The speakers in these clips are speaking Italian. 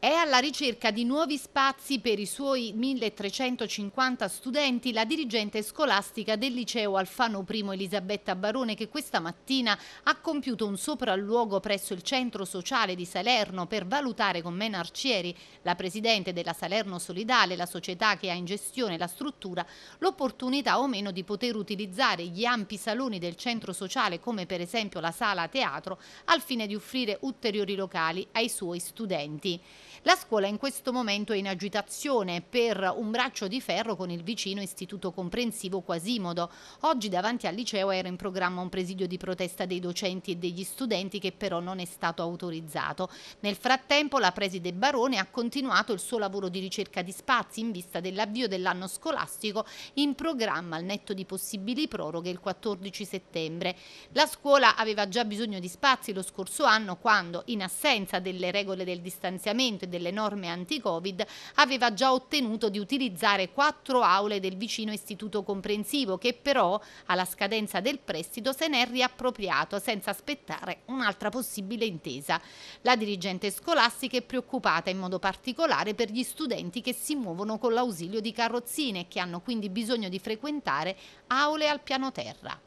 È alla ricerca di nuovi spazi per i suoi 1350 studenti la dirigente scolastica del liceo Alfano I Elisabetta Barone che questa mattina ha compiuto un sopralluogo presso il centro sociale di Salerno per valutare con Mena Arcieri, la presidente della Salerno Solidale, la società che ha in gestione la struttura, l'opportunità o meno di poter utilizzare gli ampi saloni del centro sociale come per esempio la sala teatro al fine di offrire ulteriori locali ai suoi studenti. La scuola in questo momento è in agitazione per un braccio di ferro con il vicino istituto comprensivo Quasimodo. Oggi davanti al liceo era in programma un presidio di protesta dei docenti e degli studenti che però non è stato autorizzato. Nel frattempo la preside Barone ha continuato il suo lavoro di ricerca di spazi in vista dell'avvio dell'anno scolastico in programma al netto di possibili proroghe il 14 settembre. La scuola aveva già bisogno di spazi lo scorso anno quando, in assenza delle regole del distanziamento e delle norme anti-Covid, aveva già ottenuto di utilizzare quattro aule del vicino istituto comprensivo che però alla scadenza del prestito se n'è riappropriato senza aspettare un'altra possibile intesa. La dirigente scolastica è preoccupata in modo particolare per gli studenti che si muovono con l'ausilio di carrozzine e che hanno quindi bisogno di frequentare aule al piano terra.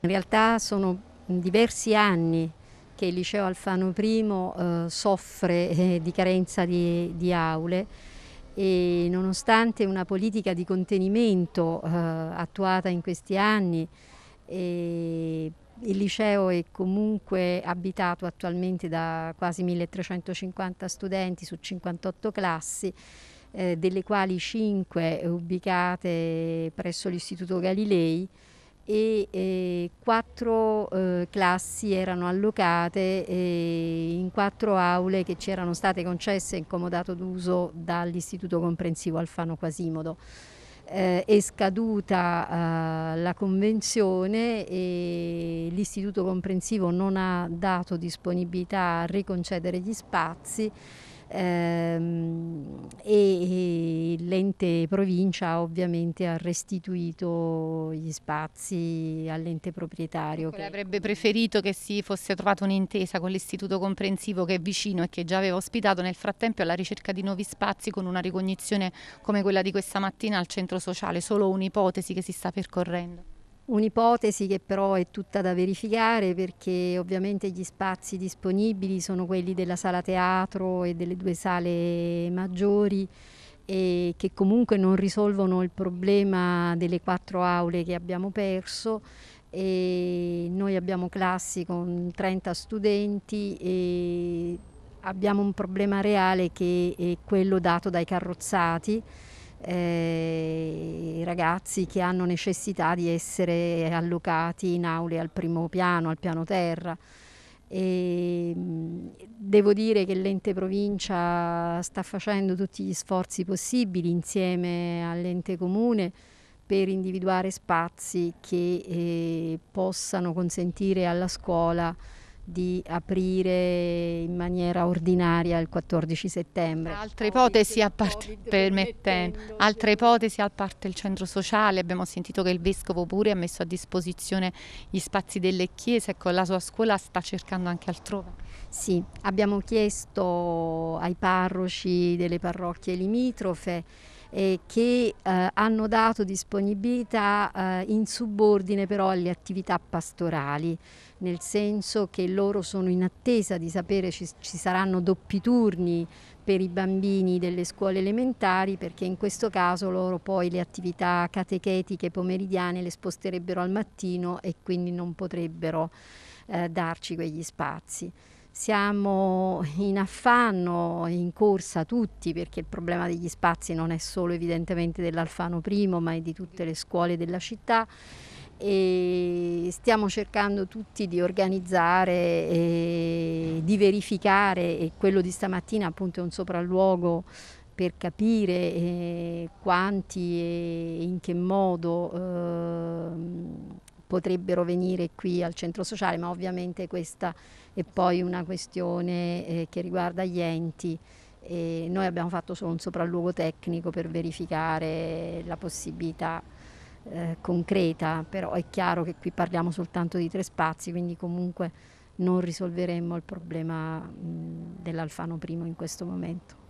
In realtà sono diversi anni che il liceo Alfano I eh, soffre eh, di carenza di, di aule e nonostante una politica di contenimento eh, attuata in questi anni, eh, il liceo è comunque abitato attualmente da quasi 1350 studenti su 58 classi, eh, delle quali 5 ubicate presso l'Istituto Galilei, e eh, quattro eh, classi erano allocate eh, in quattro aule che ci erano state concesse in comodato d'uso dall'Istituto Comprensivo Alfano Quasimodo. Eh, è scaduta eh, la convenzione e l'Istituto Comprensivo non ha dato disponibilità a riconcedere gli spazi Ehm, e, e l'ente provincia ovviamente ha restituito gli spazi all'ente proprietario. Ecco, che... Avrebbe preferito che si fosse trovata un'intesa con l'istituto comprensivo che è vicino e che già aveva ospitato nel frattempo alla ricerca di nuovi spazi con una ricognizione come quella di questa mattina al centro sociale, solo un'ipotesi che si sta percorrendo. Un'ipotesi che però è tutta da verificare perché ovviamente gli spazi disponibili sono quelli della sala teatro e delle due sale maggiori e che comunque non risolvono il problema delle quattro aule che abbiamo perso e noi abbiamo classi con 30 studenti e abbiamo un problema reale che è quello dato dai carrozzati eh, ragazzi che hanno necessità di essere allocati in aule al primo piano, al piano terra. E, mm, devo dire che l'ente provincia sta facendo tutti gli sforzi possibili insieme all'ente comune per individuare spazi che eh, possano consentire alla scuola di aprire in maniera ordinaria il 14 settembre. Altre ipotesi, a parte, altre ipotesi a parte il centro sociale, abbiamo sentito che il vescovo pure ha messo a disposizione gli spazi delle chiese, ecco la sua scuola sta cercando anche altrove. Sì, abbiamo chiesto ai parroci delle parrocchie limitrofe eh, che eh, hanno dato disponibilità eh, in subordine però alle attività pastorali, nel senso che loro sono in attesa di sapere ci, ci saranno doppi turni per i bambini delle scuole elementari perché in questo caso loro poi le attività catechetiche pomeridiane le sposterebbero al mattino e quindi non potrebbero eh, darci quegli spazi siamo in affanno, in corsa tutti, perché il problema degli spazi non è solo evidentemente dell'Alfano I, ma è di tutte le scuole della città e stiamo cercando tutti di organizzare e di verificare e quello di stamattina appunto è un sopralluogo per capire eh, quanti e in che modo eh, potrebbero venire qui al centro sociale, ma ovviamente questa è poi una questione eh, che riguarda gli enti. E noi abbiamo fatto solo un sopralluogo tecnico per verificare la possibilità eh, concreta, però è chiaro che qui parliamo soltanto di tre spazi, quindi comunque non risolveremmo il problema dell'Alfano I in questo momento.